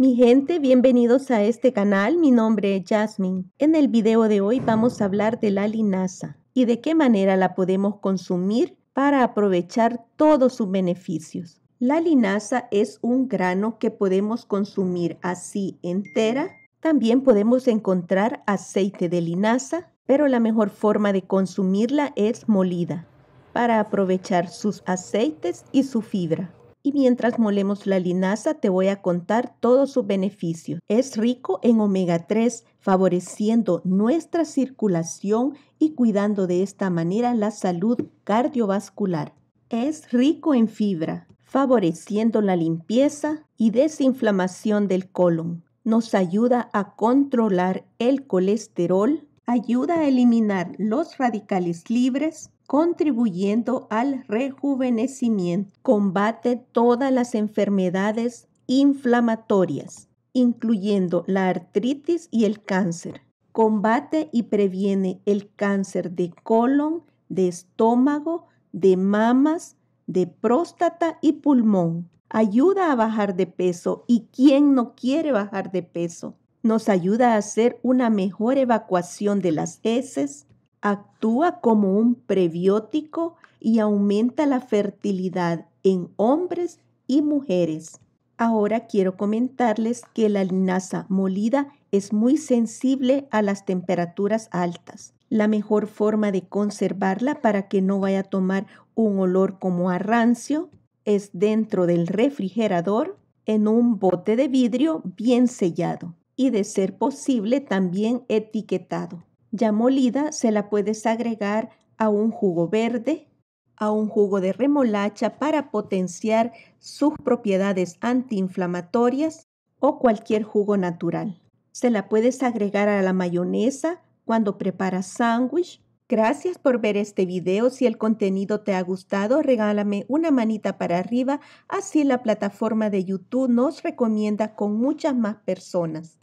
Mi gente, bienvenidos a este canal. Mi nombre es Jasmine. En el video de hoy vamos a hablar de la linaza y de qué manera la podemos consumir para aprovechar todos sus beneficios. La linaza es un grano que podemos consumir así entera. También podemos encontrar aceite de linaza, pero la mejor forma de consumirla es molida para aprovechar sus aceites y su fibra y mientras molemos la linaza te voy a contar todos sus beneficios. Es rico en omega 3, favoreciendo nuestra circulación y cuidando de esta manera la salud cardiovascular. Es rico en fibra, favoreciendo la limpieza y desinflamación del colon. Nos ayuda a controlar el colesterol, ayuda a eliminar los radicales libres, contribuyendo al rejuvenecimiento. Combate todas las enfermedades inflamatorias, incluyendo la artritis y el cáncer. Combate y previene el cáncer de colon, de estómago, de mamas, de próstata y pulmón. Ayuda a bajar de peso y quien no quiere bajar de peso. Nos ayuda a hacer una mejor evacuación de las heces, actúa como un prebiótico y aumenta la fertilidad en hombres y mujeres. Ahora quiero comentarles que la linaza molida es muy sensible a las temperaturas altas. La mejor forma de conservarla para que no vaya a tomar un olor como a rancio es dentro del refrigerador en un bote de vidrio bien sellado y de ser posible también etiquetado. Ya molida se la puedes agregar a un jugo verde, a un jugo de remolacha para potenciar sus propiedades antiinflamatorias o cualquier jugo natural. Se la puedes agregar a la mayonesa cuando preparas sándwich. Gracias por ver este video. Si el contenido te ha gustado, regálame una manita para arriba, así la plataforma de YouTube nos recomienda con muchas más personas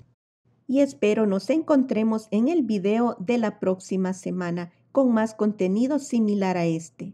y espero nos encontremos en el video de la próxima semana con más contenido similar a este.